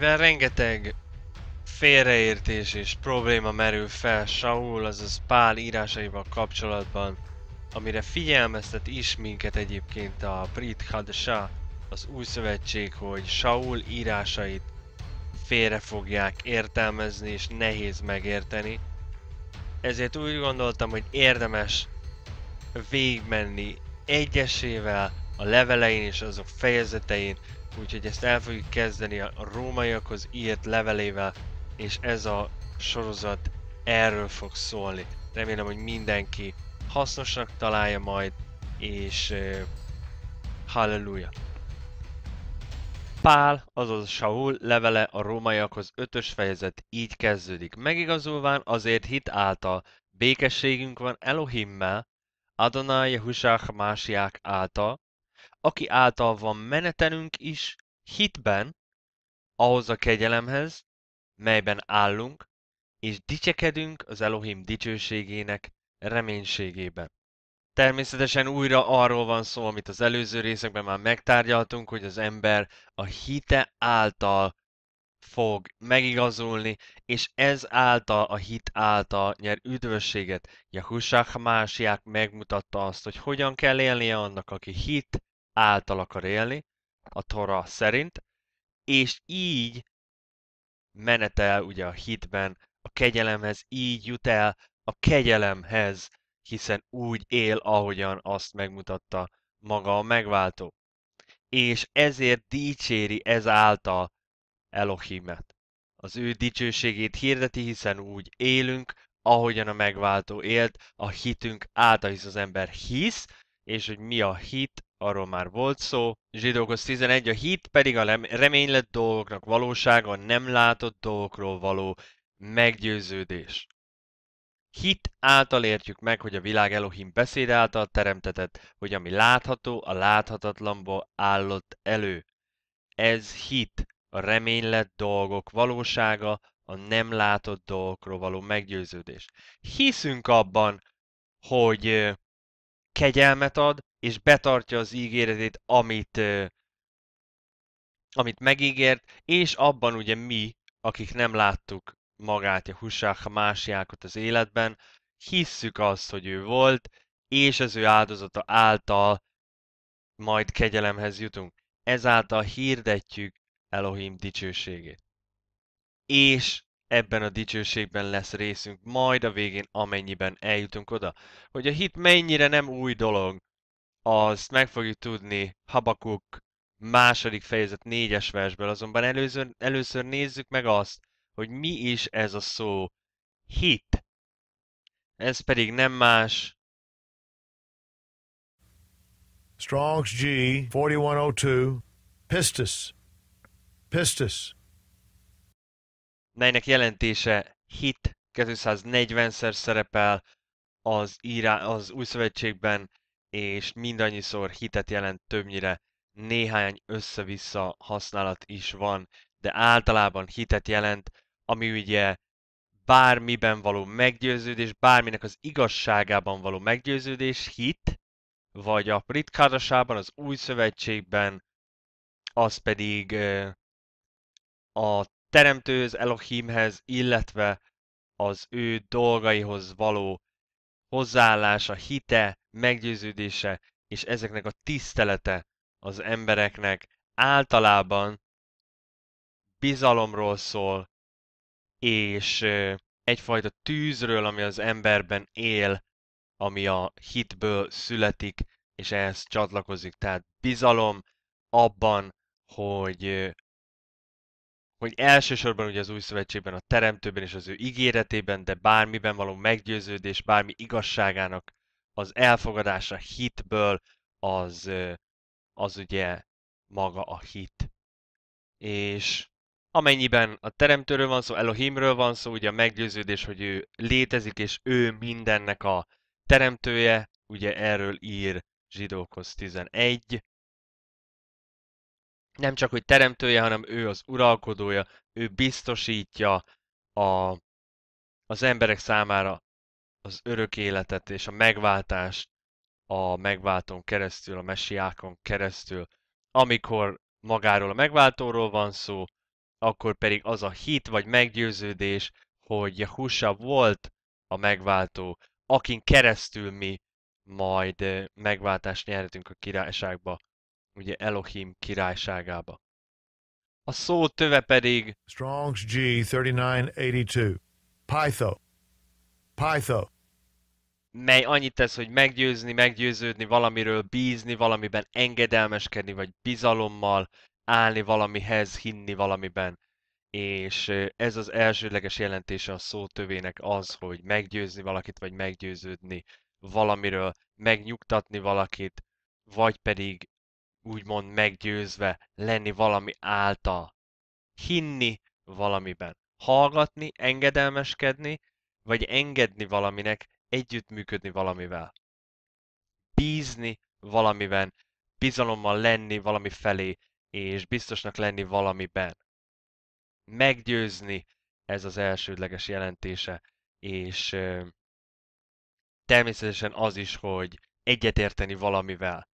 Mivel rengeteg félreértés és probléma merül fel Saul, azaz Pál írásaival kapcsolatban, amire figyelmeztet is minket egyébként a Brit Hadasa, az új szövetség, hogy Saul írásait félre fogják értelmezni és nehéz megérteni. Ezért úgy gondoltam, hogy érdemes végigmenni egyesével a levelein és azok fejezetein, úgyhogy ezt el fogjuk kezdeni a rómaiakhoz írt levelével, és ez a sorozat erről fog szólni. Remélem, hogy mindenki hasznosnak találja majd, és euh, halleluja! Pál, azaz Saul levele a rómaiakhoz ötös fejezet így kezdődik. Megigazolván azért hit által békességünk van Elohimmel, Adonai Husák Másiák által, aki által van menetelünk is hitben ahhoz a kegyelemhez, melyben állunk, és dicsekedünk az Elohim dicsőségének reménységében. Természetesen újra arról van szó, amit az előző részekben már megtárgyaltunk, hogy az ember a hite által fog megigazulni, és ez által, a hit által nyer üdvösséget. Jahusák Másiák megmutatta azt, hogy hogyan kell élnie annak, aki hit, által akar élni, a Tora szerint, és így menetel ugye a hitben a kegyelemhez, így jut el a kegyelemhez, hiszen úgy él, ahogyan azt megmutatta maga a megváltó. És ezért dicséri ezáltal Elohimet. Az ő dicsőségét hirdeti, hiszen úgy élünk, ahogyan a megváltó élt, a hitünk által, hisz az ember hisz, és hogy mi a hit, arról már volt szó. Zsidókhoz 11, a hit pedig a reménylet dolgoknak valósága, a nem látott dolgokról való meggyőződés. Hit által értjük meg, hogy a világ Elohim beszéd által teremtetett, hogy ami látható, a láthatatlanból állott elő. Ez hit, a reménylet dolgok valósága, a nem látott dolgokról való meggyőződés. Hiszünk abban, hogy kegyelmet ad, és betartja az ígéretét, amit, amit megígért, és abban ugye mi, akik nem láttuk magát, a Husák Másiákot az életben, hisszük azt, hogy ő volt, és az ő áldozata által majd kegyelemhez jutunk. Ezáltal hirdetjük Elohim dicsőségét. És ebben a dicsőségben lesz részünk majd a végén, amennyiben eljutunk oda. Hogy a hit mennyire nem új dolog, az meg fogjuk tudni Habakuk második fejezet négyes versből, azonban először, először nézzük meg azt, hogy mi is ez a szó hit. Ez pedig nem más, Strong's G 4102 Pistis. Pistis. Melynek jelentése hit 240-szer szerepel az, írá, az új szövetségben, és mindannyiszor hitet jelent többnyire néhány össze-vissza használat is van, de általában hitet jelent, ami ugye bármiben való meggyőződés, bárminek az igazságában való meggyőződés, hit, vagy a pritkárasában, az új szövetségben, az pedig a teremtőhöz, Elohimhez, illetve az ő dolgaihoz való hozzáállása, hite, meggyőződése és ezeknek a tisztelete az embereknek általában bizalomról szól, és egyfajta tűzről, ami az emberben él, ami a hitből születik, és ehhez csatlakozik. Tehát bizalom abban, hogy hogy elsősorban ugye az új szövetségben, a teremtőben és az ő ígéretében, de bármiben való meggyőződés, bármi igazságának az elfogadása hitből, az, az ugye maga a hit. És amennyiben a teremtőről van szó, Elohimről van szó, ugye a meggyőződés, hogy ő létezik, és ő mindennek a teremtője, ugye erről ír Zsidókhoz 11, nem csak, hogy teremtője, hanem ő az uralkodója, ő biztosítja a, az emberek számára az örök életet és a megváltást a megváltón keresztül, a messiákon keresztül. Amikor magáról a megváltóról van szó, akkor pedig az a hit vagy meggyőződés, hogy Jehusa volt a megváltó, akin keresztül mi majd eh, megváltást nyerhetünk a királyságba ugye Elohim királyságába. A szó töve pedig Strong's G 3982. Pytho. Pytho. Mely annyit tesz, hogy meggyőzni, meggyőződni valamiről, bízni valamiben, engedelmeskedni, vagy bizalommal állni valamihez, hinni valamiben. És ez az elsődleges jelentése a szó tövének az, hogy meggyőzni valakit, vagy meggyőződni valamiről, megnyugtatni valakit, vagy pedig úgymond meggyőzve lenni valami által. Hinni valamiben. Hallgatni, engedelmeskedni, vagy engedni valaminek, együttműködni valamivel. Bízni valamiben, bizalommal lenni valami felé, és biztosnak lenni valamiben. Meggyőzni, ez az elsődleges jelentése, és természetesen az is, hogy egyetérteni valamivel,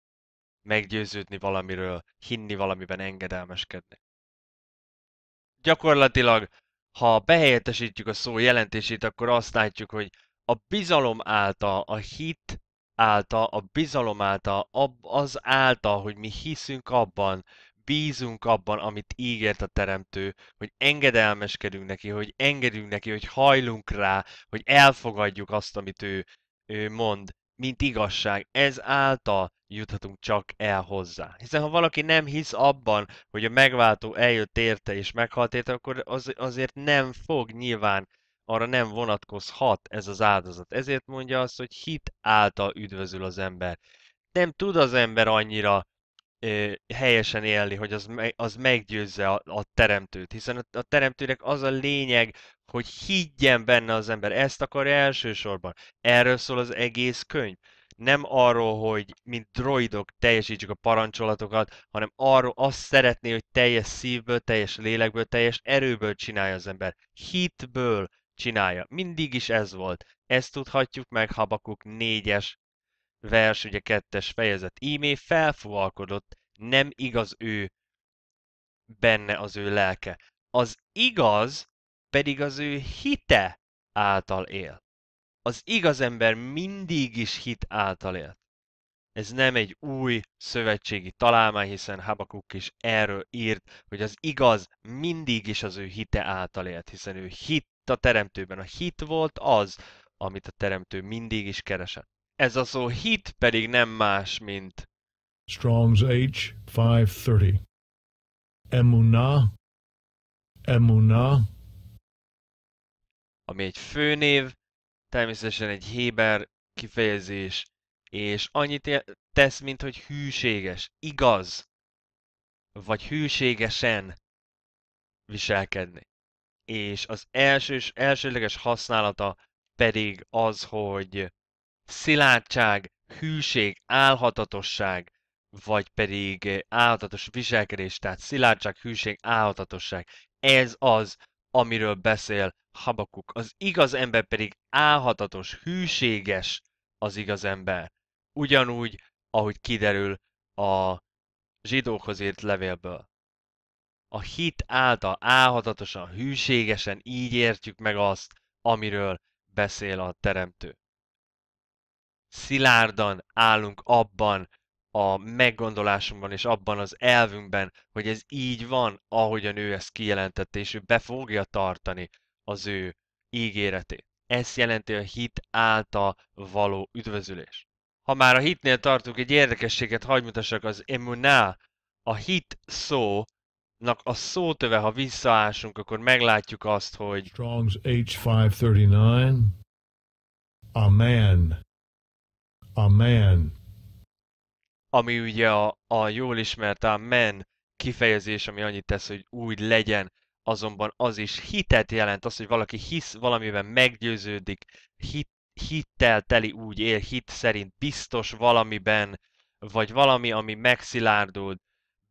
meggyőződni valamiről, hinni valamiben, engedelmeskedni. Gyakorlatilag, ha behelyettesítjük a szó jelentését, akkor azt látjuk, hogy a bizalom által, a hit által, a bizalom által, az által, hogy mi hiszünk abban, bízunk abban, amit ígért a Teremtő, hogy engedelmeskedünk neki, hogy engedünk neki, hogy hajlunk rá, hogy elfogadjuk azt, amit ő, ő mond, mint igazság. Ez által juthatunk csak el hozzá. Hiszen ha valaki nem hisz abban, hogy a megváltó eljött érte és meghalt érte, akkor az, azért nem fog nyilván arra nem vonatkozhat ez az áldozat. Ezért mondja azt, hogy hit által üdvözül az ember. Nem tud az ember annyira ö, helyesen élni, hogy az, az meggyőzze a, a teremtőt, hiszen a, a teremtőnek az a lényeg, hogy higgyen benne az ember. Ezt akarja elsősorban. Erről szól az egész könyv nem arról, hogy mint droidok teljesítsük a parancsolatokat, hanem arról azt szeretné, hogy teljes szívből, teljes lélekből, teljes erőből csinálja az ember. Hitből csinálja. Mindig is ez volt. Ezt tudhatjuk meg Habakuk 4-es vers, ugye 2-es fejezet. Ímé felfúalkodott, nem igaz ő benne az ő lelke. Az igaz pedig az ő hite által él az igaz ember mindig is hit által élt. Ez nem egy új szövetségi találmány, hiszen Habakuk is erről írt, hogy az igaz mindig is az ő hite által élt, hiszen ő hitt a teremtőben. A hit volt az, amit a teremtő mindig is keresett. Ez a szó hit pedig nem más, mint Strong's H 530 Emuna Emuna ami egy főnév, természetesen egy Héber kifejezés, és annyit tesz, mint hogy hűséges, igaz, vagy hűségesen viselkedni. És az elsős, elsőleges használata pedig az, hogy szilárdság, hűség, álhatatosság, vagy pedig eh, álhatatos viselkedés, tehát szilárdság, hűség, álhatatosság. Ez az, amiről beszél Habakuk. Az igaz ember pedig álhatatos, hűséges az igaz ember. Ugyanúgy, ahogy kiderül a zsidókhoz írt levélből. A hit által álhatatosan, hűségesen így értjük meg azt, amiről beszél a Teremtő. Szilárdan állunk abban, a meggondolásomban és abban az elvünkben, hogy ez így van, ahogyan ő ezt kijelentette, és ő be fogja tartani az ő ígéretét. Ez jelenti a hit által való üdvözülés. Ha már a hitnél tartunk, egy érdekességet mutassak az emuná. A hit szónak a szótöve, ha visszaásunk, akkor meglátjuk azt, hogy... Strong's H539 Amen. Amen ami ugye a, a jól ismert a men kifejezés, ami annyit tesz, hogy úgy legyen, azonban az is hitet jelent, az, hogy valaki hisz valamiben, meggyőződik, hit, hittel teli úgy él, hit szerint biztos valamiben, vagy valami, ami megszilárdul,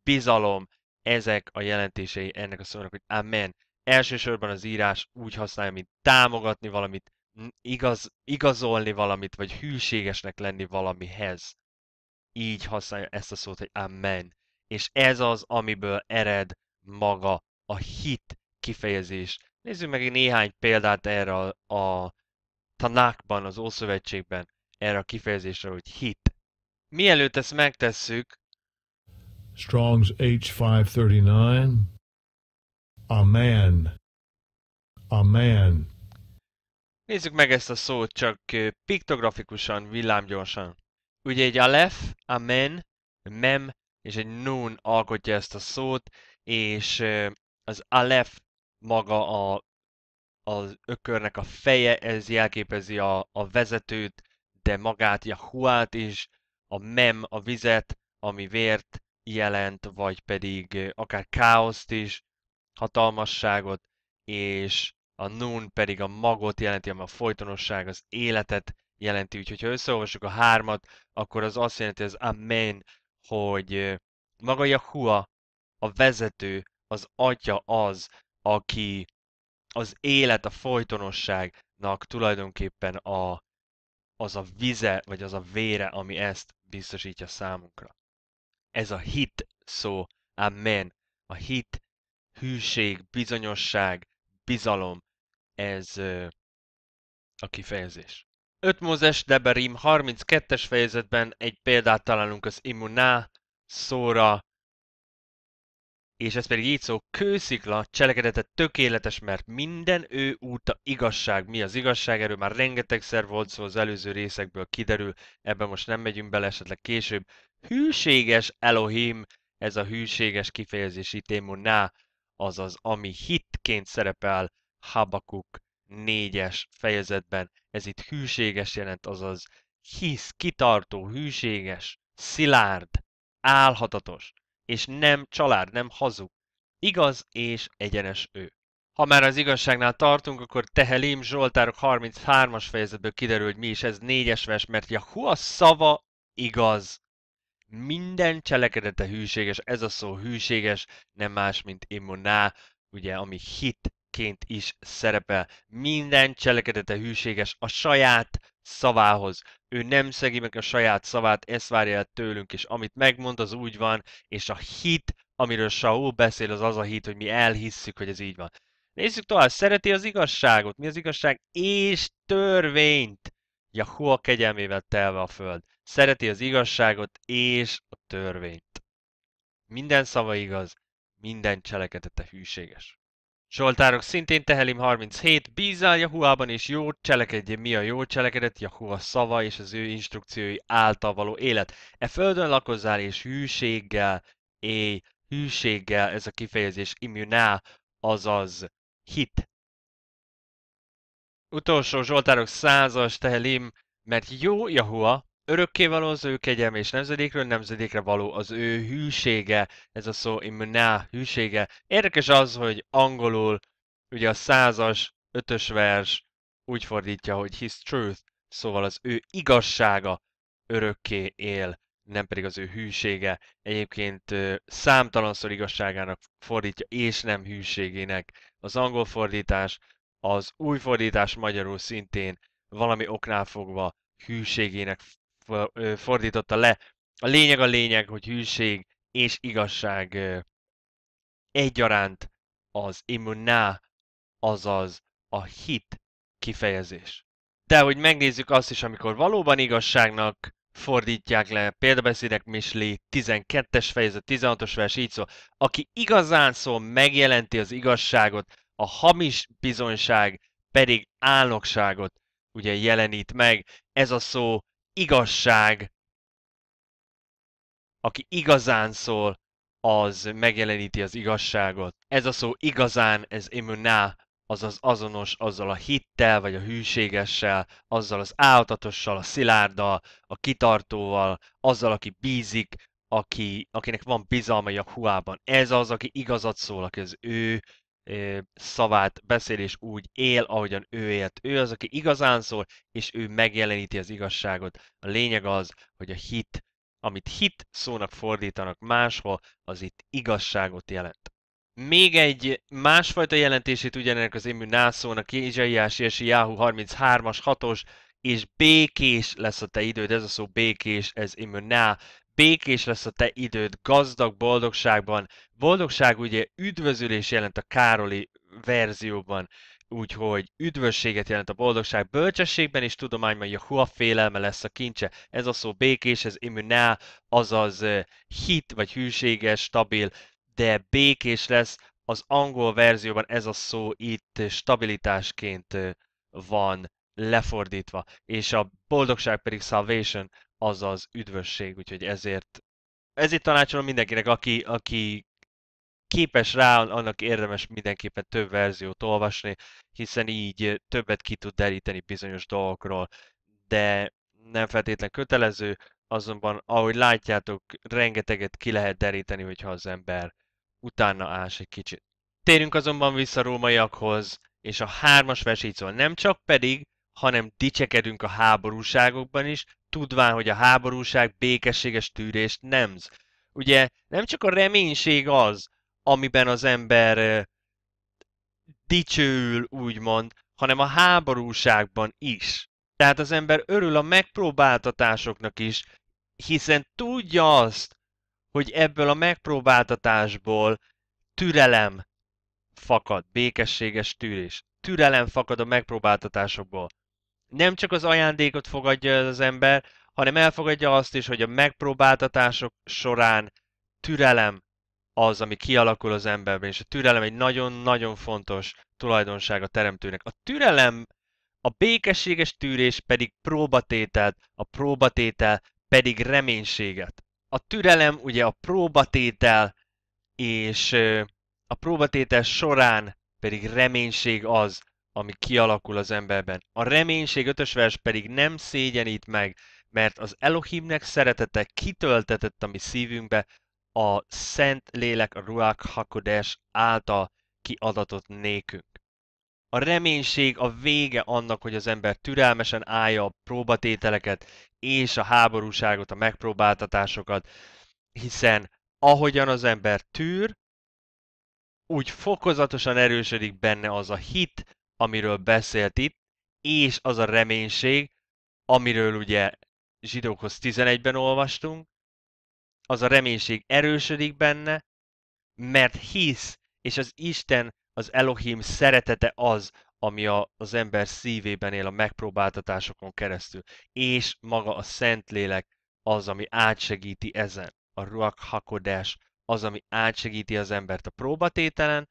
bizalom, ezek a jelentései ennek a szónak, hogy amen. Elsősorban az írás úgy használja, mint támogatni valamit, igaz, igazolni valamit, vagy hűségesnek lenni valamihez így használja ezt a szót, hogy amen. És ez az, amiből ered maga a hit kifejezés. Nézzük meg egy néhány példát erre a, a Tanákban, az Ószövetségben, erre a kifejezésre, hogy hit. Mielőtt ezt megtesszük, Strong's H539, Amen, Amen. Nézzük meg ezt a szót csak piktografikusan, villámgyorsan. Ugye egy alef, amen, mem és egy nun alkotja ezt a szót, és az alef maga a, az ökörnek a feje, ez jelképezi a, a vezetőt, de magát, Yahuát is, a mem, a vizet, ami vért jelent, vagy pedig akár káoszt is, hatalmasságot, és a nun pedig a magot jelenti, ami a folytonosság, az életet jelenti. Úgyhogy ha összeolvasjuk a hármat, akkor az azt jelenti, hogy az amen, hogy maga Yahua, a vezető, az atya az, aki az élet, a folytonosságnak tulajdonképpen a, az a vize, vagy az a vére, ami ezt biztosítja számunkra. Ez a hit szó, amen, a hit, hűség, bizonyosság, bizalom, ez a kifejezés. 5 Mózes Deberim 32-es fejezetben egy példát találunk az immuná szóra, és ez pedig így szó, kőszikla cselekedete tökéletes, mert minden ő úta igazság. Mi az igazság? Erről már rengetegszer volt szó az előző részekből kiderül, ebben most nem megyünk bele, esetleg később. Hűséges Elohim, ez a hűséges kifejezési itémuná, azaz ami hitként szerepel Habakuk négyes fejezetben. Ez itt hűséges jelent, azaz hisz, kitartó, hűséges, szilárd, álhatatos, és nem család, nem hazug. Igaz és egyenes ő. Ha már az igazságnál tartunk, akkor Tehelim Zsoltárok 33-as fejezetből kiderül, hogy mi is ez négyes vers, mert Jahu a szava igaz. Minden cselekedete hűséges, ez a szó hűséges, nem más, mint immuná, ugye, ami hit ként is szerepel. Minden cselekedete hűséges a saját szavához. Ő nem szegi meg a saját szavát, ezt várja el tőlünk, és amit megmond, az úgy van, és a hit, amiről Saul beszél, az az a hit, hogy mi elhisszük, hogy ez így van. Nézzük tovább, szereti az igazságot. Mi az igazság? És törvényt! a kegyelmével telve a föld. Szereti az igazságot és a törvényt. Minden szava igaz, minden cselekedete hűséges. Zsoltárok szintén Tehelim 37, bízál Jahuában és jó cselekedjél, mi a jó cselekedet, Jahua szava és az ő instrukciói által való élet. E földön lakozzál és hűséggel élj, hűséggel, ez a kifejezés immunál, azaz hit. Utolsó Zsoltárok százas Tehelim, mert jó Jahua való az ő kegyelme és nemzedékről nemzedékre való az ő hűsége, ez a szó immuná, hűsége. Érdekes az, hogy angolul ugye a százas, ötös vers úgy fordítja, hogy his truth, szóval az ő igazsága örökké él, nem pedig az ő hűsége. Egyébként számtalanszor igazságának fordítja, és nem hűségének. Az angol fordítás, az új fordítás magyarul szintén valami oknál fogva hűségének fordította le. A lényeg a lényeg, hogy hűség és igazság egyaránt az immuná, azaz a hit kifejezés. De hogy megnézzük azt is, amikor valóban igazságnak fordítják le, példabeszédek Misli 12-es fejezet, 16-os vers így szól, aki igazán szól, megjelenti az igazságot, a hamis bizonyság pedig álnokságot ugye jelenít meg. Ez a szó igazság, aki igazán szól, az megjeleníti az igazságot. Ez a szó igazán, ez emuná, azaz azonos azzal a hittel, vagy a hűségessel, azzal az áltatossal, a szilárddal, a kitartóval, azzal, aki bízik, aki, akinek van bizalma Jahuában. Ez az, aki igazat szól, aki az ő szavát beszél, és úgy él, ahogyan ő élt. Ő az, aki igazán szól, és ő megjeleníti az igazságot. A lényeg az, hogy a hit, amit hit szónak fordítanak máshol, az itt igazságot jelent. Még egy másfajta jelentését ugyanek az émű nászónak, Jézsaiás és Jáhu 33-as, 6-os, és békés lesz a te időd, ez a szó békés, ez imöná, békés lesz a te időd, gazdag boldogságban. Boldogság ugye üdvözülés jelent a Károli verzióban, úgyhogy üdvösséget jelent a boldogság bölcsességben és tudományban, a hua félelme lesz a kincse. Ez a szó békés, ez immuná, azaz hit vagy hűséges, stabil, de békés lesz. Az angol verzióban ez a szó itt stabilitásként van lefordítva, és a boldogság pedig salvation, az az üdvösség, úgyhogy ezért, ezért tanácsolom mindenkinek, aki, aki képes rá, annak érdemes mindenképpen több verziót olvasni, hiszen így többet ki tud deríteni bizonyos dolgokról, de nem feltétlen kötelező, azonban ahogy látjátok, rengeteget ki lehet deríteni, hogyha az ember utána ás egy kicsit. Térünk azonban vissza a rómaiakhoz, és a hármas vers így szól, nem csak pedig, hanem dicsekedünk a háborúságokban is, tudván, hogy a háborúság békességes tűrést nemz. Ugye nem csak a reménység az, amiben az ember dicsőül, úgymond, hanem a háborúságban is. Tehát az ember örül a megpróbáltatásoknak is, hiszen tudja azt, hogy ebből a megpróbáltatásból türelem fakad, békességes tűrés. Türelem fakad a megpróbáltatásokból nem csak az ajándékot fogadja az ember, hanem elfogadja azt is, hogy a megpróbáltatások során türelem az, ami kialakul az emberben, és a türelem egy nagyon-nagyon fontos tulajdonság a teremtőnek. A türelem, a békességes tűrés pedig próbatételt, a próbatétel pedig reménységet. A türelem ugye a próbatétel, és a próbatétel során pedig reménység az, ami kialakul az emberben. A reménység ötös vers pedig nem szégyenít meg, mert az Elohimnek szeretete kitöltetett a mi szívünkbe a Szent Lélek a Ruach Hakodes által kiadatott nékünk. A reménység a vége annak, hogy az ember türelmesen állja a próbatételeket és a háborúságot, a megpróbáltatásokat, hiszen ahogyan az ember tűr, úgy fokozatosan erősödik benne az a hit, amiről beszélt itt, és az a reménység, amiről ugye zsidókhoz 11-ben olvastunk, az a reménység erősödik benne, mert hisz, és az Isten, az Elohim szeretete az, ami a, az ember szívében él a megpróbáltatásokon keresztül, és maga a Szentlélek az, ami átsegíti ezen. A Ruach Hakodes az, ami átsegíti az embert a próbatételen,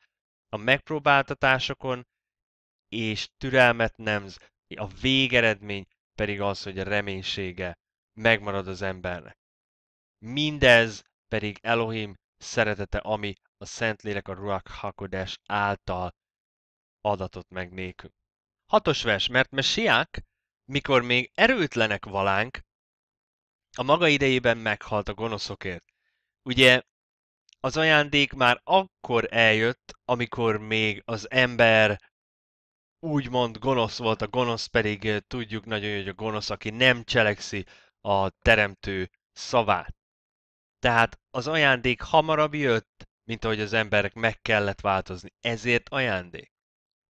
a megpróbáltatásokon, és türelmet nemz. A végeredmény pedig az, hogy a reménysége megmarad az embernek. Mindez pedig Elohim szeretete, ami a Szentlélek a Ruach Hakodes által adatott meg nékünk. Hatos vers, mert Mesiák, mikor még erőtlenek valánk, a maga idejében meghalt a gonoszokért. Ugye az ajándék már akkor eljött, amikor még az ember úgymond gonosz volt, a gonosz pedig eh, tudjuk nagyon jó, hogy a gonosz, aki nem cselekszi a teremtő szavát. Tehát az ajándék hamarabb jött, mint ahogy az emberek meg kellett változni. Ezért ajándék.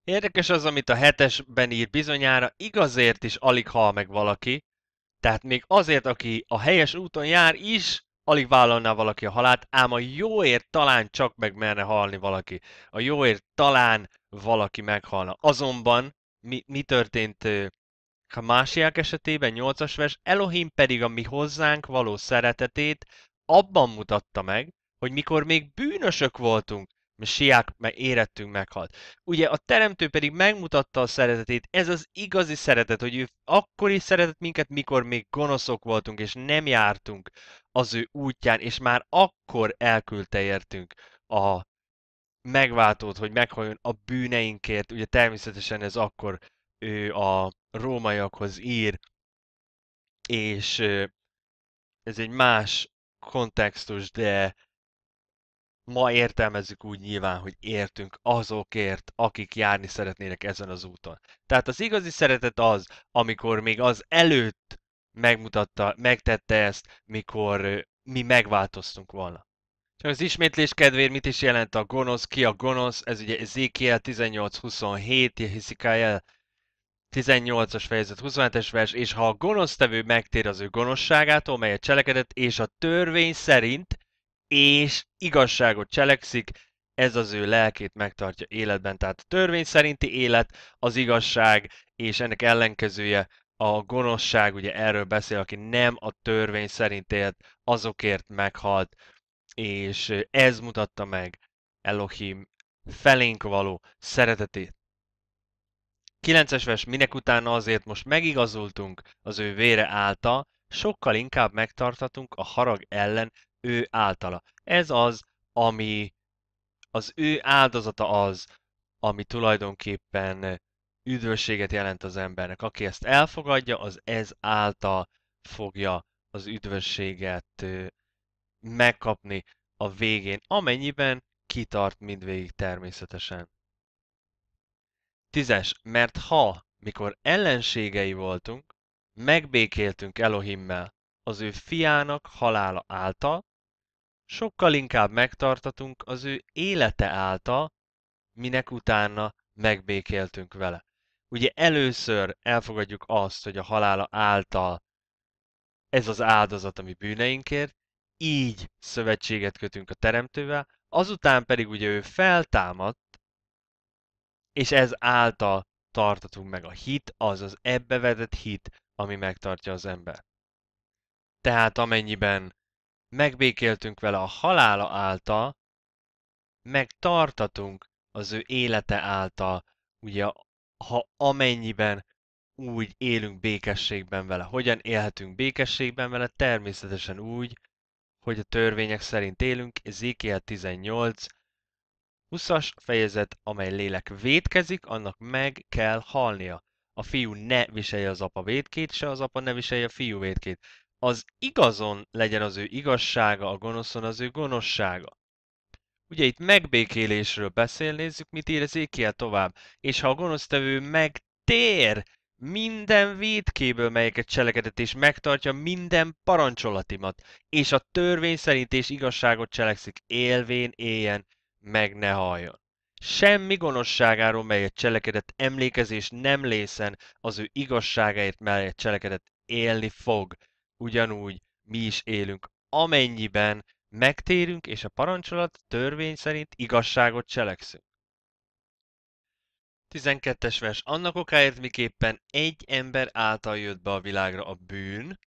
Érdekes az, amit a hetesben ír bizonyára, igazért is alig hal meg valaki, tehát még azért, aki a helyes úton jár is, alig vállalná valaki a halált, ám a jóért talán csak megmerne halni valaki. A jóért talán valaki meghalna. Azonban mi, mi történt Hamásiák esetében, 8-as vers, Elohim pedig a mi hozzánk való szeretetét abban mutatta meg, hogy mikor még bűnösök voltunk, siák meg érettünk meghalt. Ugye a teremtő pedig megmutatta a szeretetét, ez az igazi szeretet, hogy ő akkor is szeretett minket, mikor még gonoszok voltunk, és nem jártunk az ő útján, és már akkor elküldte értünk a megváltót, hogy meghalljon a bűneinkért. Ugye természetesen ez akkor ő a rómaiakhoz ír, és ez egy más kontextus, de ma értelmezzük úgy nyilván, hogy értünk azokért, akik járni szeretnének ezen az úton. Tehát az igazi szeretet az, amikor még az előtt megmutatta, megtette ezt, mikor mi megváltoztunk volna. Csak az ismétlés kedvéért mit is jelent a gonosz, ki a gonosz, ez ugye Ezekiel 18-27, Hezekiel 18-as fejezet 27-es vers, és ha a gonosztevő megtér az ő gonoszságától, melyet cselekedett, és a törvény szerint és igazságot cselekszik, ez az ő lelkét megtartja életben. Tehát a törvény szerinti élet az igazság, és ennek ellenkezője a gonoszság, ugye erről beszél, aki nem a törvény szerint élt, azokért meghalt, és ez mutatta meg Elohim felénk való szeretetét. 9-es vers, minek utána azért most megigazultunk az ő vére által, sokkal inkább megtartatunk a harag ellen, ő általa. Ez az, ami az ő áldozata az, ami tulajdonképpen üdvösséget jelent az embernek. Aki ezt elfogadja, az ez által fogja az üdvösséget megkapni a végén, amennyiben kitart mindvégig természetesen. Tízes, mert ha, mikor ellenségei voltunk, megbékéltünk Elohimmel az ő fiának halála által, sokkal inkább megtartatunk az ő élete által, minek utána megbékéltünk vele. Ugye először elfogadjuk azt, hogy a halála által ez az áldozat, ami bűneinkért, így szövetséget kötünk a Teremtővel, azután pedig ugye ő feltámadt, és ez által tartatunk meg a hit, az az ebbe vetett hit, ami megtartja az ember. Tehát amennyiben megbékéltünk vele a halála által, megtartatunk az ő élete által, ugye, ha amennyiben úgy élünk békességben vele. Hogyan élhetünk békességben vele? Természetesen úgy, hogy a törvények szerint élünk, Ezékiel 18, 20-as fejezet, amely lélek vétkezik, annak meg kell halnia. A fiú ne viselje az apa vétkét, se az apa ne viselje a fiú vétkét az igazon legyen az ő igazsága, a gonoszon az ő gonoszsága. Ugye itt megbékélésről beszél, nézzük, mit ír az ékiel tovább. És ha a gonosztevő megtér minden védkéből, melyeket cselekedett, és megtartja minden parancsolatimat, és a törvény szerint és igazságot cselekszik, élvén éljen, meg ne halljon. Semmi gonoszságáról, melyet cselekedett, emlékezés nem lészen, az ő igazságáért, melyet cselekedett, élni fog ugyanúgy mi is élünk, amennyiben megtérünk, és a parancsolat törvény szerint igazságot cselekszünk. 12-es vers. Annak okáért miképpen egy ember által jött be a világra a bűn,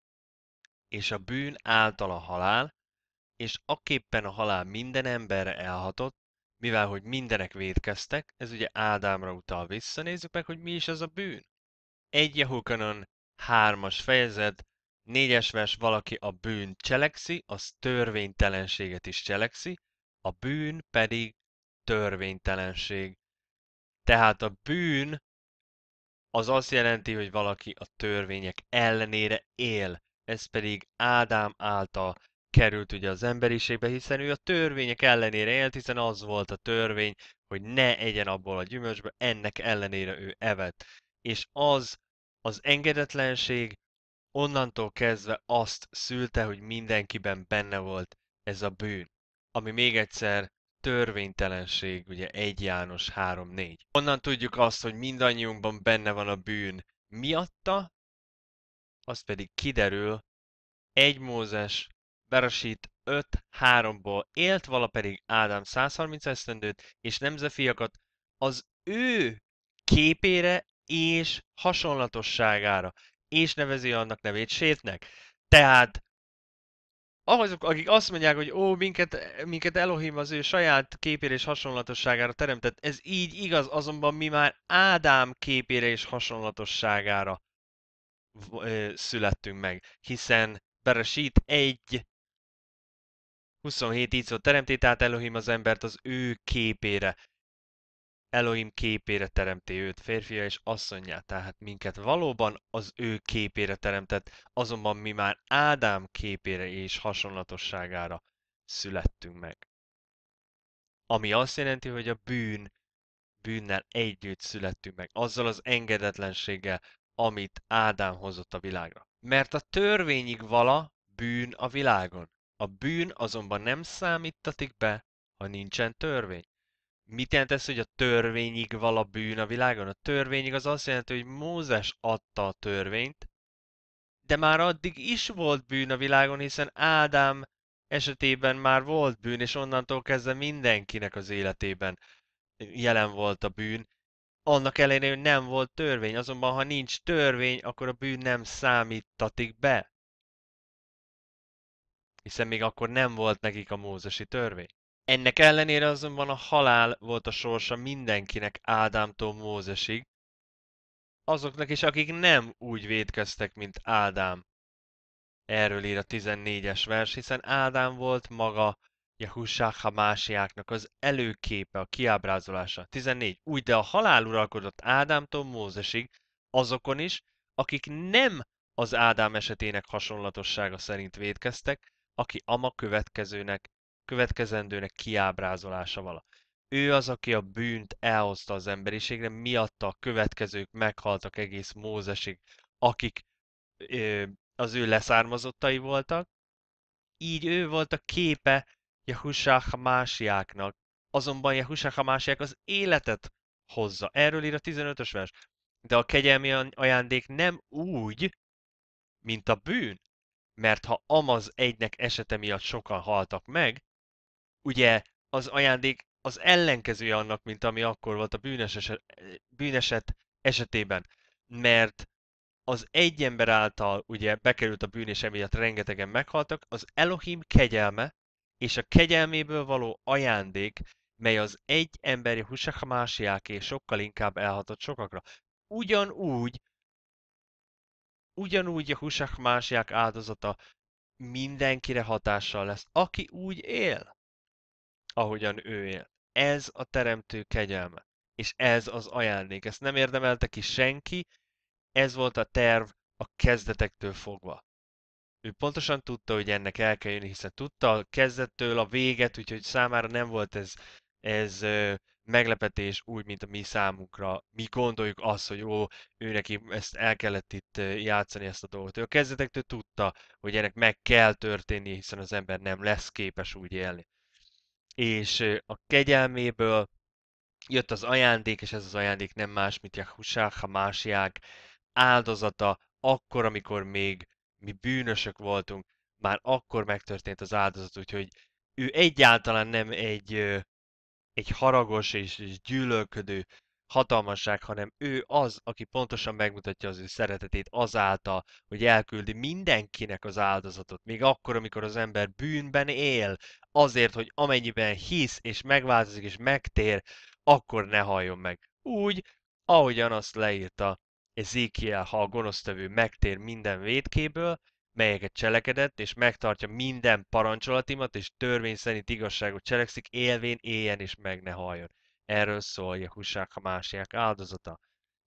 és a bűn által a halál, és aképpen a halál minden emberre elhatott, mivel hogy mindenek védkeztek, ez ugye Ádámra utal vissza, nézzük meg, hogy mi is az a bűn. Egy Jehokanon hármas fejezet, Négyes vers valaki a bűn cselekszi, az törvénytelenséget is cselekszi, a bűn pedig törvénytelenség. Tehát a bűn az azt jelenti, hogy valaki a törvények ellenére él. Ez pedig Ádám által került ugye az emberiségbe, hiszen ő a törvények ellenére élt, hiszen az volt a törvény, hogy ne egyen abból a gyümölcsből, ennek ellenére ő evett. És az az engedetlenség, Onnantól kezdve azt szülte, hogy mindenkiben benne volt ez a bűn, ami még egyszer törvénytelenség, ugye 1 János 3-4. Onnan tudjuk azt, hogy mindannyiunkban benne van a bűn miatta, az pedig kiderül 1 Mózes Berasít 5 3 ból élt, vala pedig Ádám 130 esztendőt és nemzefiakat az ő képére és hasonlatosságára és nevezi annak nevét sétnek. Tehát azok, akik azt mondják, hogy ó, minket, minket Elohim az ő saját képére és hasonlatosságára teremtett, ez így igaz, azonban mi már Ádám képére és hasonlatosságára ö, születtünk meg, hiszen Beresít egy 27 így szó teremté, tehát Elohim az embert az ő képére Elohim képére teremté őt férfia és asszonyjá, tehát minket valóban az ő képére teremtett, azonban mi már Ádám képére és hasonlatosságára születtünk meg. Ami azt jelenti, hogy a bűn, bűnnel együtt születtünk meg, azzal az engedetlenséggel, amit Ádám hozott a világra. Mert a törvényig vala bűn a világon. A bűn azonban nem számítatik be, ha nincsen törvény mit jelent ez, hogy a törvényig vala bűn a világon? A törvényig az azt jelenti, hogy Mózes adta a törvényt, de már addig is volt bűn a világon, hiszen Ádám esetében már volt bűn, és onnantól kezdve mindenkinek az életében jelen volt a bűn. Annak ellenére, hogy nem volt törvény, azonban ha nincs törvény, akkor a bűn nem számítatik be. Hiszen még akkor nem volt nekik a mózesi törvény. Ennek ellenére azonban a halál volt a sorsa mindenkinek Ádámtól Mózesig, azoknak is, akik nem úgy védkeztek, mint Ádám. Erről ír a 14-es vers, hiszen Ádám volt maga Jehusák másiáknak az előképe, a kiábrázolása. 14. Úgy, de a halál uralkodott Ádámtól Mózesig azokon is, akik nem az Ádám esetének hasonlatossága szerint védkeztek, aki ama következőnek következendőnek kiábrázolása vala. Ő az, aki a bűnt elhozta az emberiségre, miatta a következők meghaltak egész Mózesig, akik ö, az ő leszármazottai voltak. Így ő volt a képe Jehusá másiáknak. Azonban Jehusá másiák az életet hozza. Erről ír a 15-ös vers. De a kegyelmi ajándék nem úgy, mint a bűn. Mert ha Amaz egynek esete miatt sokan haltak meg, ugye az ajándék az ellenkezője annak, mint ami akkor volt a bűnes eset, bűneset esetében. Mert az egy ember által ugye bekerült a bűn, és emiatt rengetegen meghaltak, az Elohim kegyelme, és a kegyelméből való ajándék, mely az egy emberi husakmásiáké sokkal inkább elhatott sokakra. Ugyanúgy, ugyanúgy a husakmásiák áldozata mindenkire hatással lesz, aki úgy él ahogyan ő él. Ez a teremtő kegyelme, és ez az ajándék. Ezt nem érdemelte ki senki, ez volt a terv a kezdetektől fogva. Ő pontosan tudta, hogy ennek el kell jönni, hiszen tudta a kezdettől a véget, úgyhogy számára nem volt ez, ez ö, meglepetés úgy, mint a mi számunkra. Mi gondoljuk azt, hogy ó, ő neki ezt el kellett itt játszani ezt a dolgot. Ő a kezdetektől tudta, hogy ennek meg kell történni, hiszen az ember nem lesz képes úgy élni és a kegyelméből jött az ajándék, és ez az ajándék nem más, mint Jahusá Hamásiák áldozata, akkor, amikor még mi bűnösök voltunk, már akkor megtörtént az áldozat, úgyhogy ő egyáltalán nem egy, egy haragos és, és gyűlölködő hatalmasság, hanem ő az, aki pontosan megmutatja az ő szeretetét azáltal, hogy elküldi mindenkinek az áldozatot, még akkor, amikor az ember bűnben él, azért, hogy amennyiben hisz és megváltozik és megtér, akkor ne halljon meg. Úgy, ahogyan azt leírta Ezékiel, ha a gonosztevő megtér minden védkéből, melyeket cselekedett, és megtartja minden parancsolatimat, és törvény szerint igazságot cselekszik, élvén éljen és meg ne halljon. Erről szól Jehusák a másiák áldozata.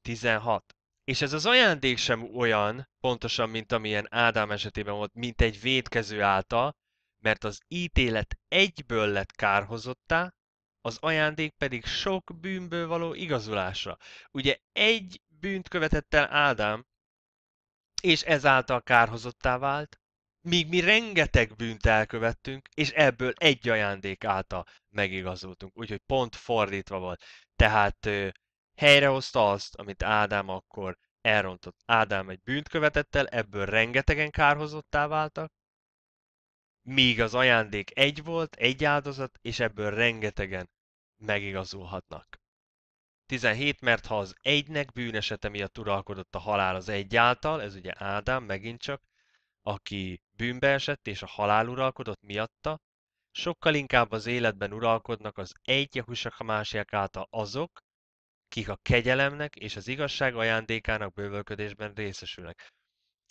16. És ez az ajándék sem olyan, pontosan, mint amilyen Ádám esetében volt, mint egy védkező által, mert az ítélet egyből lett kárhozottá, az ajándék pedig sok bűnből való igazulásra. Ugye egy bűnt követett el Ádám, és ezáltal kárhozottá vált, míg mi rengeteg bűnt elkövettünk, és ebből egy ajándék által megigazultunk. Úgyhogy pont fordítva volt. Tehát ö, helyrehozta azt, amit Ádám akkor elrontott. Ádám egy bűnt követett el, ebből rengetegen kárhozottá váltak, míg az ajándék egy volt, egy áldozat, és ebből rengetegen megigazulhatnak. 17, mert ha az egynek bűnesete miatt uralkodott a halál az egy által, ez ugye Ádám megint csak, aki bűnbe esett és a halál uralkodott miatta, sokkal inkább az életben uralkodnak az egy Jahusek másiak által azok, kik a kegyelemnek és az igazság ajándékának bővölködésben részesülnek.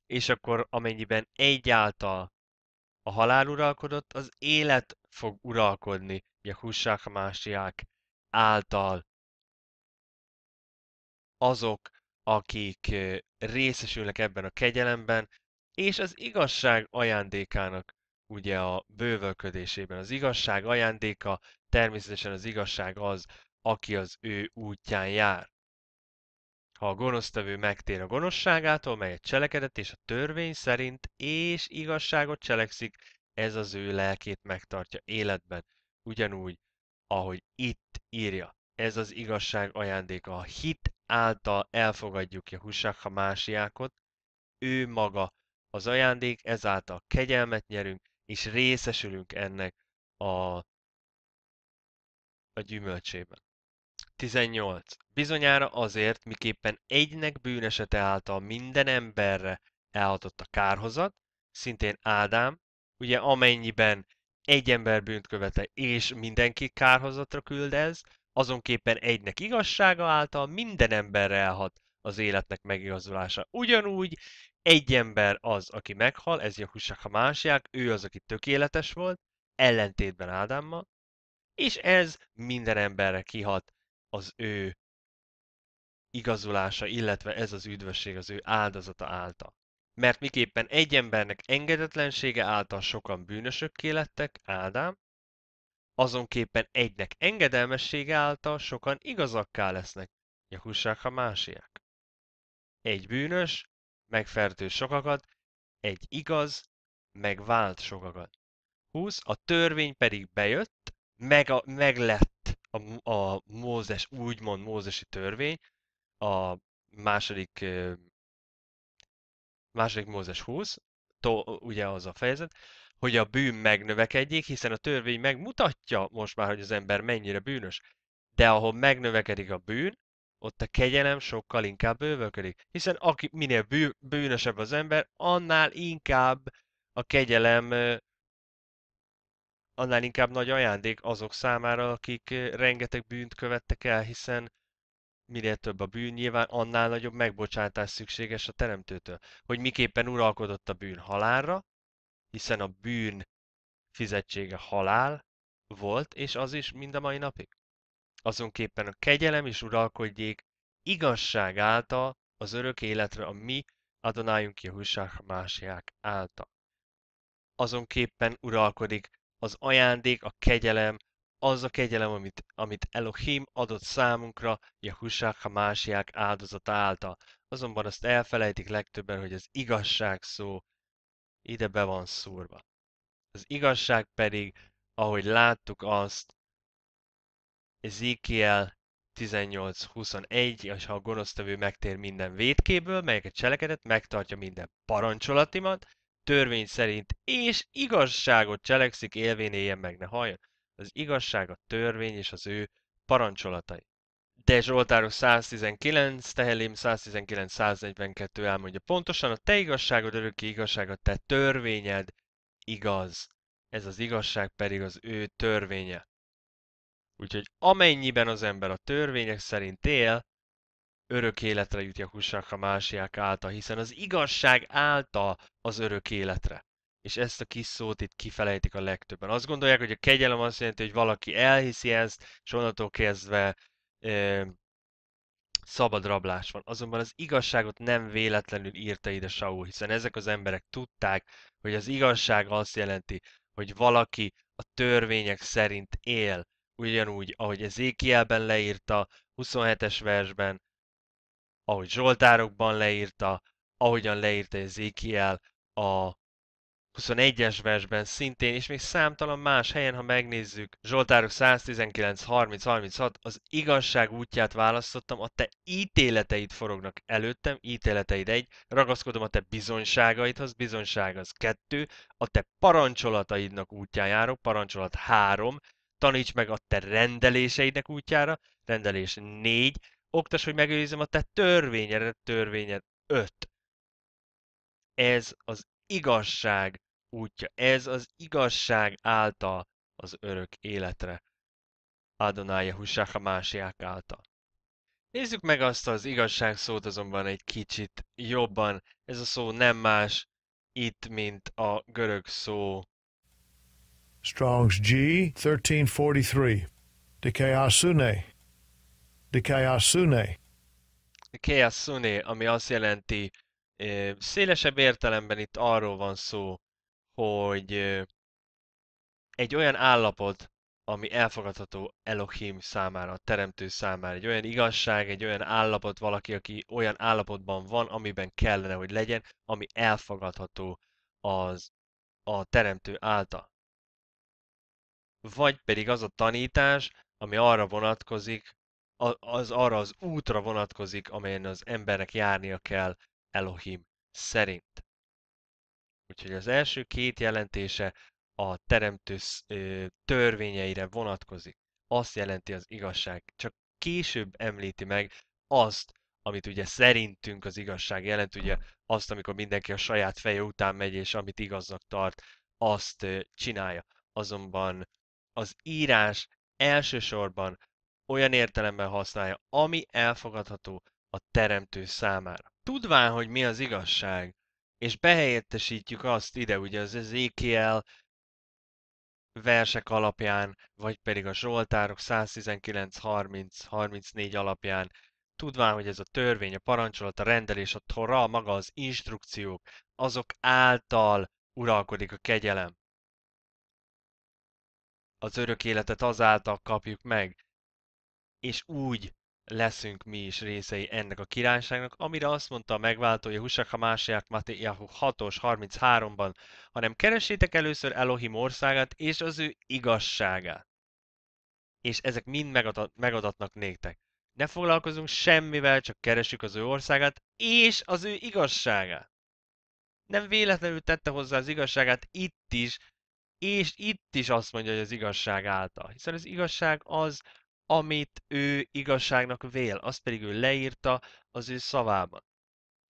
És akkor amennyiben egyáltal a halál uralkodott, az élet fog uralkodni Jahussák a másiák által. Azok, akik részesülnek ebben a kegyelemben, és az igazság ajándékának ugye a bővölködésében. Az igazság ajándéka természetesen az igazság az, aki az ő útján jár. Ha a gonosztevő megtér a gonoszságától, melyet cselekedett, és a törvény szerint és igazságot cselekszik, ez az ő lelkét megtartja életben, ugyanúgy, ahogy itt írja. Ez az igazság ajándéka. A hit által elfogadjuk Jehusák másiákot, ő maga az ajándék, ezáltal kegyelmet nyerünk, és részesülünk ennek a, a gyümölcsében. 18. Bizonyára azért, miképpen egynek bűnesete által minden emberre elhatott a kárhozat, szintén Ádám, ugye amennyiben egy ember bűnt követel, és mindenki kárhozatra küldez, azonképpen egynek igazsága által minden emberre elhat az életnek megigazulása. Ugyanúgy egy ember az, aki meghal, ez Jakusak a másiák, ő az, aki tökéletes volt, ellentétben Ádámmal, és ez minden emberre kihat az ő igazolása, illetve ez az üdvösség az ő áldozata által. Mert miképpen egy embernek engedetlensége által sokan bűnösökké lettek, Ádám, azonképpen egynek engedelmessége által sokan igazakká lesznek Jakussák a másiak. Egy bűnös megfertő sokakat, egy igaz, megvált sokakat. 20. A törvény pedig bejött, meg, a, meg lett a, a Mózes, úgymond Mózesi törvény, a második, második Mózes 20, to, ugye az a fejezet, hogy a bűn megnövekedjék, hiszen a törvény megmutatja most már, hogy az ember mennyire bűnös. De ahol megnövekedik a bűn, ott a kegyelem sokkal inkább bővölködik. Hiszen aki minél bű, bűnösebb az ember, annál inkább a kegyelem annál inkább nagy ajándék azok számára, akik rengeteg bűnt követtek el, hiszen minél több a bűn, nyilván annál nagyobb megbocsátás szükséges a teremtőtől. Hogy miképpen uralkodott a bűn halálra, hiszen a bűn fizetsége halál volt, és az is mind a mai napig azonképpen a kegyelem is uralkodjék igazság által az örök életre a mi Adonájunk Jehusák másiák által. Azonképpen uralkodik az ajándék, a kegyelem, az a kegyelem, amit, amit Elohim adott számunkra Jehusák másják áldozata által. Azonban azt elfelejtik legtöbben, hogy az igazság szó ide be van szúrva. Az igazság pedig, ahogy láttuk azt, Ezékiel 18.21, és ha a gonosztevő megtér minden védkéből, melyeket cselekedett, megtartja minden parancsolatimat, törvény szerint, és igazságot cselekszik, élvén éljen meg, ne halljon. Az igazság, a törvény és az ő parancsolatai. De Zsoltáros 119, Tehelém 119-142 elmondja pontosan, a te igazságod örökké igazság, a te törvényed igaz. Ez az igazság pedig az ő törvénye. Úgyhogy amennyiben az ember a törvények szerint él, örök életre jut Jahusák a másiák által, hiszen az igazság által az örök életre. És ezt a kis szót itt kifelejtik a legtöbben. Azt gondolják, hogy a kegyelem azt jelenti, hogy valaki elhiszi ezt, és onnantól kezdve ö, szabad rablás van. Azonban az igazságot nem véletlenül írta ide Saul, hiszen ezek az emberek tudták, hogy az igazság azt jelenti, hogy valaki a törvények szerint él, ugyanúgy, ahogy Ezékielben leírta, 27-es versben, ahogy Zsoltárokban leírta, ahogyan leírta Ezékiel a 21-es versben szintén, és még számtalan más helyen, ha megnézzük, Zsoltárok 119, 30, 36, az igazság útját választottam, a te ítéleteid forognak előttem, ítéleteid egy, ragaszkodom a te bizonyságaidhoz, bizonyság az kettő, a te parancsolataidnak útján járok, parancsolat három, taníts meg a te rendeléseidnek útjára, rendelés 4, oktas, hogy megőrizzem a te törvényedet, törvényed 5. Ez az igazság útja, ez az igazság által az örök életre. Hussák a másiák által. Nézzük meg azt az igazság szót azonban egy kicsit jobban. Ez a szó nem más itt, mint a görög szó Strong's G, 1343. Dikayasune. Dikayasune. ami azt jelenti, szélesebb értelemben itt arról van szó, hogy egy olyan állapot, ami elfogadható Elohim számára, a teremtő számára. Egy olyan igazság, egy olyan állapot valaki, aki olyan állapotban van, amiben kellene, hogy legyen, ami elfogadható az a teremtő által vagy pedig az a tanítás, ami arra vonatkozik, az arra az útra vonatkozik, amelyen az embernek járnia kell Elohim szerint. Úgyhogy az első két jelentése a teremtő törvényeire vonatkozik. Azt jelenti az igazság. Csak később említi meg azt, amit ugye szerintünk az igazság jelent, ugye azt, amikor mindenki a saját feje után megy, és amit igaznak tart, azt csinálja. Azonban az írás elsősorban olyan értelemben használja, ami elfogadható a teremtő számára. Tudván, hogy mi az igazság, és behelyettesítjük azt ide, ugye az Ezekiel versek alapján, vagy pedig a Zsoltárok 119-30-34 alapján, tudván, hogy ez a törvény, a parancsolat, a rendelés, a tora, maga az instrukciók, azok által uralkodik a kegyelem az örök életet azáltal kapjuk meg, és úgy leszünk mi is részei ennek a királyságnak, amire azt mondta a megváltója Husaka Másiák Matéjahu 6-os 33-ban, hanem keresétek először Elohim országát és az ő igazságát. És ezek mind megadat, megadatnak néktek. Ne foglalkozunk semmivel, csak keresjük az ő országát és az ő igazságát. Nem véletlenül tette hozzá az igazságát itt is, és itt is azt mondja, hogy az igazság által. Hiszen az igazság az, amit ő igazságnak vél, azt pedig ő leírta az ő szavában.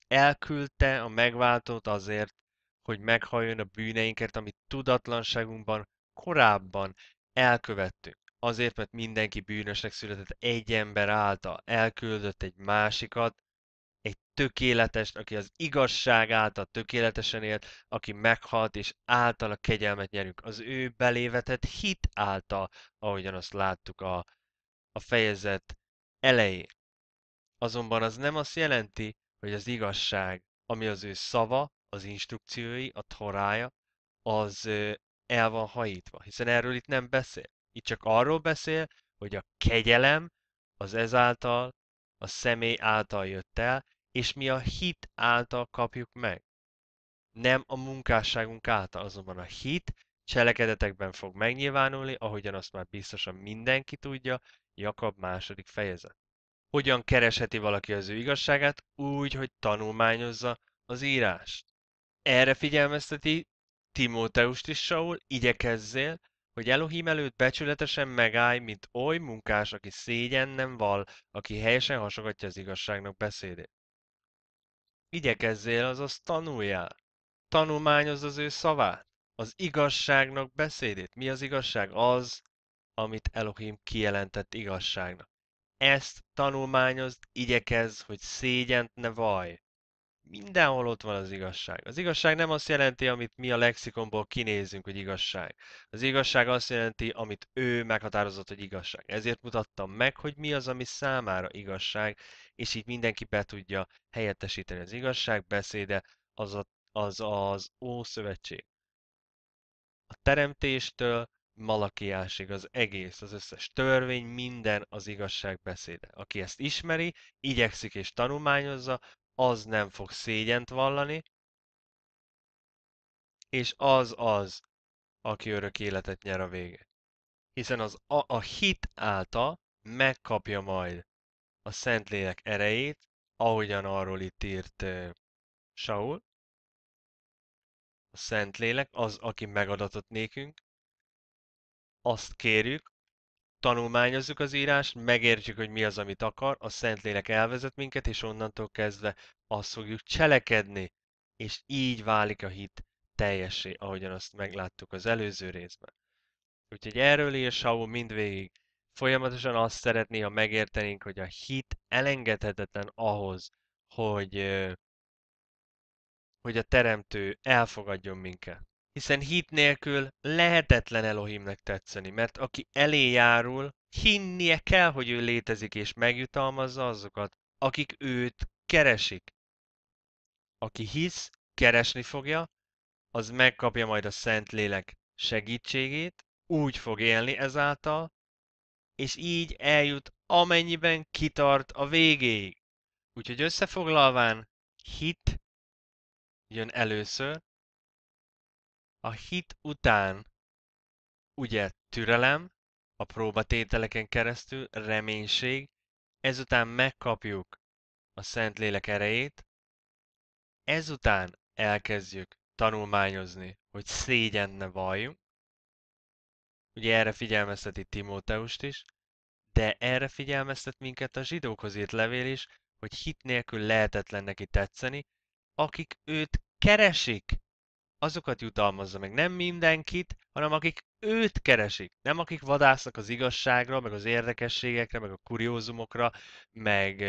Elküldte a megváltót azért, hogy meghalljon a bűneinket, amit tudatlanságunkban korábban elkövettünk. Azért, mert mindenki bűnösnek született egy ember által, elküldött egy másikat, egy tökéletes, aki az igazság által tökéletesen élt, aki meghalt, és által a kegyelmet nyerünk. Az ő belévetett hit által, ahogyan azt láttuk a, a fejezet elején. Azonban az nem azt jelenti, hogy az igazság, ami az ő szava, az instrukciói, a torája, az el van hajítva, hiszen erről itt nem beszél. Itt csak arról beszél, hogy a kegyelem az ezáltal a személy által jött el, és mi a hit által kapjuk meg. Nem a munkásságunk által, azonban a hit cselekedetekben fog megnyilvánulni, ahogyan azt már biztosan mindenki tudja, Jakab második fejezet. Hogyan keresheti valaki az ő igazságát? Úgy, hogy tanulmányozza az írást. Erre figyelmezteti Timóteust is Saul, igyekezzél, hogy Elohim előtt becsületesen megállj, mint oly munkás, aki szégyen nem val, aki helyesen hasogatja az igazságnak beszédét. Igyekezzél, azaz tanuljál. Tanulmányozz az ő szavát, az igazságnak beszédét. Mi az igazság? Az, amit Elohim kijelentett igazságnak. Ezt tanulmányozd, igyekezz, hogy szégyent ne vaj mindenhol ott van az igazság. Az igazság nem azt jelenti, amit mi a lexikonból kinézünk, hogy igazság. Az igazság azt jelenti, amit ő meghatározott, hogy igazság. Ezért mutattam meg, hogy mi az, ami számára igazság, és így mindenki be tudja helyettesíteni az igazság beszéde, az a, az, az Ószövetség. A teremtéstől malakiásig az egész, az összes törvény, minden az igazság beszéde. Aki ezt ismeri, igyekszik és tanulmányozza, az nem fog szégyent vallani, és az az, aki örök életet nyer a vége. Hiszen az a, a hit által megkapja majd a Szentlélek erejét, ahogyan arról itt írt uh, Saul. A Szentlélek az, aki megadatott nékünk. Azt kérjük, tanulmányozzuk az írást, megértjük, hogy mi az, amit akar, a Szentlélek elvezet minket, és onnantól kezdve azt fogjuk cselekedni, és így válik a hit teljessé, ahogyan azt megláttuk az előző részben. Úgyhogy erről ír Saul mindvégig. Folyamatosan azt szeretné, ha megértenénk, hogy a hit elengedhetetlen ahhoz, hogy, hogy a Teremtő elfogadjon minket hiszen hit nélkül lehetetlen Elohimnek tetszeni, mert aki elé járul, hinnie kell, hogy ő létezik, és megjutalmazza azokat, akik őt keresik. Aki hisz, keresni fogja, az megkapja majd a Szent Lélek segítségét, úgy fog élni ezáltal, és így eljut amennyiben kitart a végéig. Úgyhogy összefoglalván, hit jön először, a hit után ugye türelem, a próbatételeken keresztül reménység, ezután megkapjuk a Szentlélek erejét, ezután elkezdjük tanulmányozni, hogy szégyent ne valljunk. Ugye erre figyelmezteti Timóteust is, de erre figyelmeztet minket a zsidókhoz írt levél is, hogy hit nélkül lehetetlen neki tetszeni, akik őt keresik azokat jutalmazza meg, nem mindenkit, hanem akik őt keresik, nem akik vadásznak az igazságra, meg az érdekességekre, meg a kuriózumokra, meg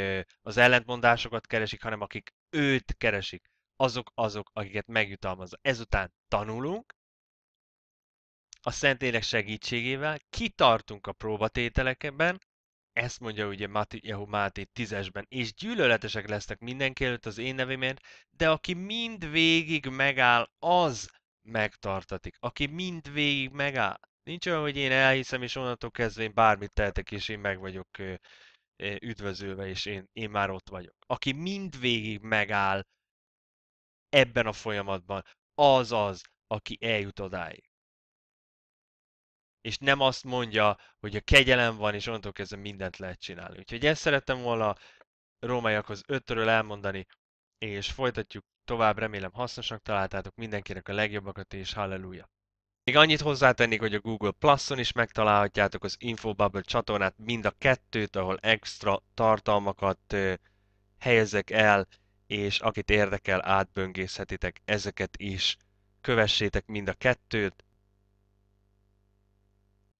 az ellentmondásokat keresik, hanem akik őt keresik, azok azok, akiket megjutalmazza. Ezután tanulunk, a Szentlélek segítségével kitartunk a próbatételekben, ezt mondja ugye Mati, Jehu Máté tízesben, és gyűlöletesek lesznek mindenki előtt az én nevémért, de aki mind végig megáll, az megtartatik. Aki mind végig megáll. Nincs olyan, hogy én elhiszem, és onnantól kezdve én bármit tehetek, és én meg vagyok üdvözülve, és én, én már ott vagyok. Aki mind végig megáll ebben a folyamatban, az az, aki eljut odáig és nem azt mondja, hogy a kegyelem van, és onnantól kezdve mindent lehet csinálni. Úgyhogy ezt szerettem volna rómaiakhoz ötről elmondani, és folytatjuk tovább, remélem hasznosnak találtátok mindenkinek a legjobbakat, és halleluja! Még annyit hozzátennék, hogy a Google Plus-on is megtalálhatjátok az Infobubble csatornát, mind a kettőt, ahol extra tartalmakat helyezek el, és akit érdekel, átböngészhetitek ezeket is. Kövessétek mind a kettőt,